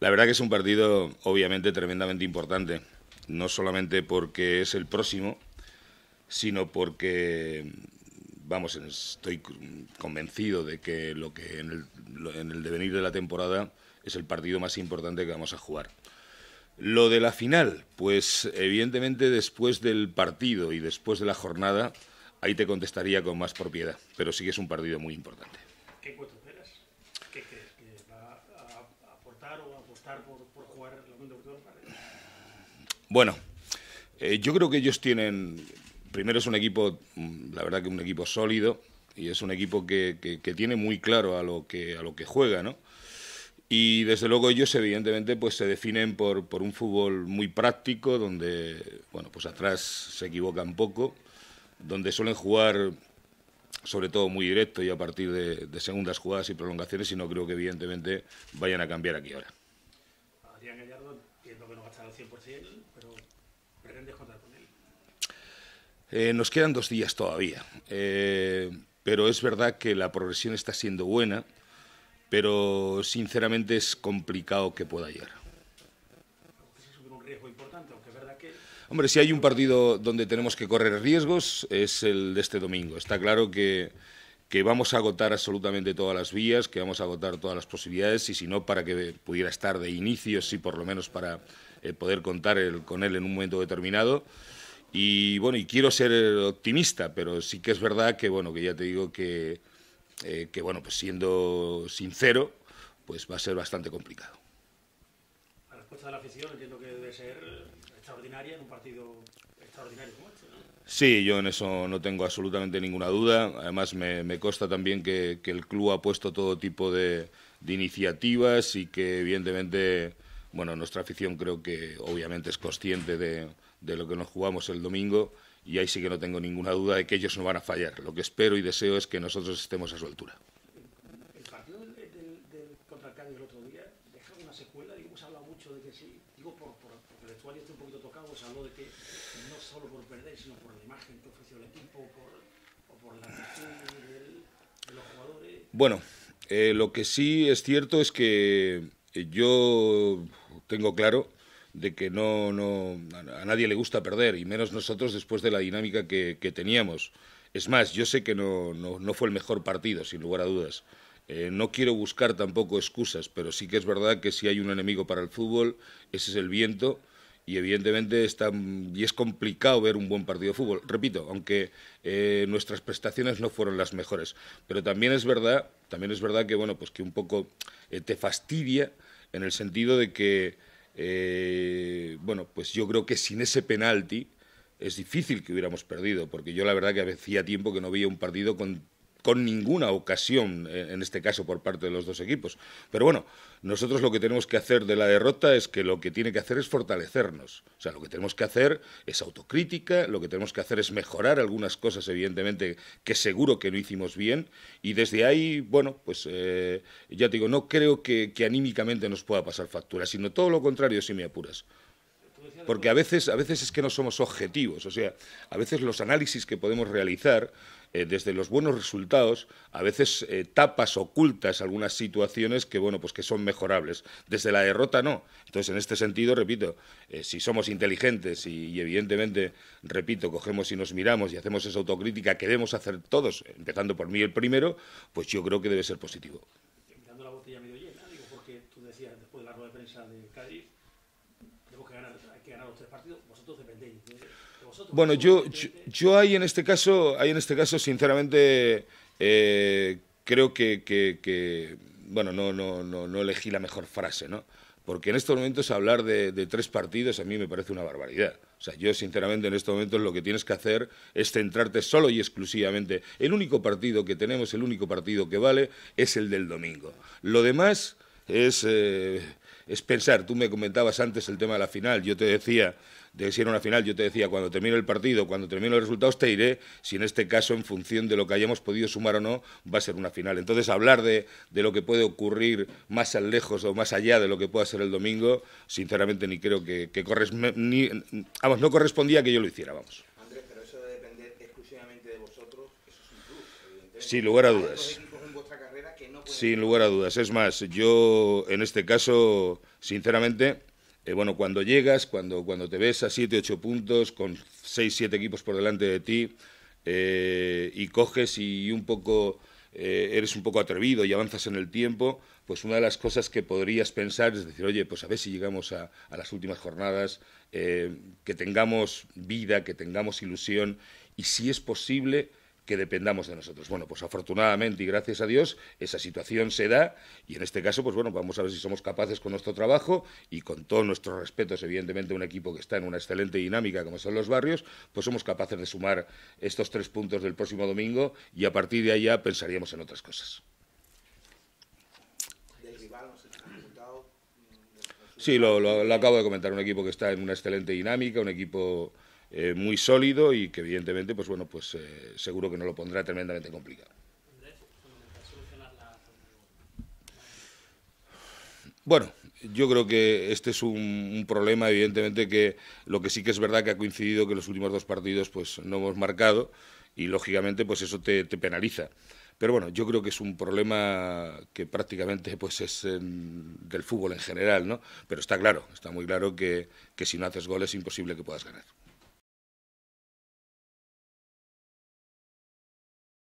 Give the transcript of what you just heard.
La verdad que es un partido obviamente tremendamente importante, no solamente porque es el próximo, sino porque, vamos, estoy convencido de que lo que en el, en el devenir de la temporada es el partido más importante que vamos a jugar. Lo de la final, pues evidentemente después del partido y después de la jornada, ahí te contestaría con más propiedad, pero sí que es un partido muy importante. Bueno, eh, yo creo que ellos tienen, primero es un equipo, mm, la verdad que un equipo sólido y es un equipo que, tiene muy claro a lo que, a lo que juega, ¿no? Y desde luego ellos evidentemente pues se definen por, por, un fútbol muy práctico donde bueno pues atrás se equivocan poco, donde suelen jugar sobre todo muy directo y a partir de, segundas jugadas y prolongaciones y no creo que evidentemente vayan a cambiar aquí ahora nos quedan dos días todavía, eh, pero es verdad que la progresión está siendo buena, pero sinceramente es complicado que pueda llegar. Pues Hombre, si hay un partido donde tenemos que correr riesgos es el de este domingo. Está claro que que vamos a agotar absolutamente todas las vías, que vamos a agotar todas las posibilidades y si no para que pudiera estar de inicio, sí por lo menos para eh, poder contar con él en un momento determinado. Y bueno, y quiero ser eh, optimista, pero sí que es verdad que bueno, que ya te digo que, eh, que bueno, pues siendo sincero, pues va a ser bastante complicado. La respuesta de la afición entiendo que debe ser extraordinaria en un partido extraordinario como este, ¿no? Sí, yo en eso no tengo absolutamente ninguna duda. Además, me, me consta también que, el club ha puesto todo tipo de, iniciativas y que, evidentemente, bueno, nuestra afición creo que obviamente es consciente de, de, lo que nos jugamos el domingo y ahí sí que no tengo ninguna duda de que ellos no van a fallar. Lo que espero y deseo es que nosotros estemos a su altura. El partido del, contra el el otro día una secuela, digo, hablado mucho de que sí, digo, por, por, porque el está un poquito tocado, se habló de que solo por perder, sino por la imagen que ofreció el equipo o por la actitud de los jugadores? Bueno, eh, lo que sí es cierto es que yo tengo claro de que no, no, a nadie le gusta perder, y menos nosotros después de la dinámica que, teníamos. Es más, yo sé que no, no, no, fue el mejor partido, sin lugar a dudas. Eh, no quiero buscar tampoco excusas, pero sí que es verdad que si hay un enemigo para el fútbol, ese es el viento y evidentemente está, y es complicado ver un buen partido de fútbol. Repito, aunque eh, nuestras prestaciones no fueron las mejores, pero también es verdad, también es verdad que bueno, pues que un poco eh, te fastidia en el sentido de que eh, bueno, pues yo creo que sin ese penalti es difícil que hubiéramos perdido, porque yo la verdad que hacía tiempo que no veía un partido con con ninguna ocasión, eh, en este caso por parte de los dos equipos. Pero bueno, nosotros lo que tenemos que hacer de la derrota es que lo que tiene que hacer es fortalecernos. O sea, lo que tenemos que hacer es autocrítica, lo que tenemos que hacer es mejorar algunas cosas, evidentemente, que seguro que no hicimos bien. Y desde ahí, bueno, pues eh, ya te digo, no creo que, que anímicamente nos pueda pasar factura, sino todo lo contrario si me apuras. Porque a veces, a veces es que no somos objetivos, o sea, a veces los análisis que podemos realizar eh, desde los buenos resultados, a veces eh, tapas ocultas algunas situaciones que, bueno, pues que son mejorables. Desde la derrota no. Entonces, en este sentido, repito, eh, si somos inteligentes y, evidentemente, repito, cogemos y nos miramos y hacemos esa autocrítica que debemos hacer todos, empezando por mí el primero, pues yo creo que debe ser positivo. la botella medio llena, digo, porque tú decías después de la rueda de prensa de Cádiz que ganar los tres partidos, vosotros dependéis. bueno, yo, yo, ahí en este caso, hay en este caso, sinceramente, eh, creo que, bueno, no, no, no, no elegí la mejor frase, ¿no? Porque en estos momentos hablar de, tres partidos a mí me parece una barbaridad. O sea, yo sinceramente en estos momentos lo que tienes que hacer es centrarte solo y exclusivamente. El único partido que tenemos, el único partido que vale, es el del domingo. Lo demás es... Eh, es pensar, tú me comentabas antes el tema de la final, yo te decía, de si era una final, yo te decía, cuando termine el partido, cuando termine los resultados, te iré si en este caso, en función de lo que hayamos podido sumar o no, va a ser una final. Entonces, hablar de, lo que puede ocurrir más al lejos o más allá de lo que pueda ser el domingo, sinceramente ni creo que, que corres, vamos, no correspondía que yo lo hiciera, vamos. Andrés, pero eso de depender exclusivamente de vosotros, eso es un Sin lugar a dudas. Sin lugar a dudas. Es más, yo en este caso, sinceramente, eh, bueno, cuando llegas, cuando, cuando te ves a 7, 8 puntos, con 6, 7 equipos por delante de ti, eh, y coges y un poco eh, eres un poco atrevido y avanzas en el tiempo, pues una de las cosas que podrías pensar es decir, oye, pues a ver si llegamos a las últimas jornadas, que tengamos vida, que tengamos ilusión, y si es posible, que dependamos de nosotros. Bueno, pues afortunadamente y gracias a Dios esa situación se da y en este caso, pues bueno, vamos a ver si somos capaces con nuestro trabajo y con todos nuestros respetos, evidentemente, un equipo que está en una excelente dinámica como son los barrios, pues somos capaces de sumar estos tres puntos del próximo domingo y a partir de allá pensaríamos en otras cosas. Mm, sí, lo, lo acabo de comentar, un equipo que está en una excelente dinámica, un equipo eh, muy sólido y que evidentemente, pues bueno, pues eh, seguro que no lo pondrá tremendamente complicado. Bueno, yo creo que este es un, problema, evidentemente, que lo que sí que es verdad que ha coincidido que los últimos dos partidos pues no hemos marcado y lógicamente pues eso te, penaliza. Pero bueno, yo creo que es un problema que prácticamente pues es del fútbol en general, ¿no? Pero está claro, está muy claro que, que si no haces goles es imposible que puedas ganar.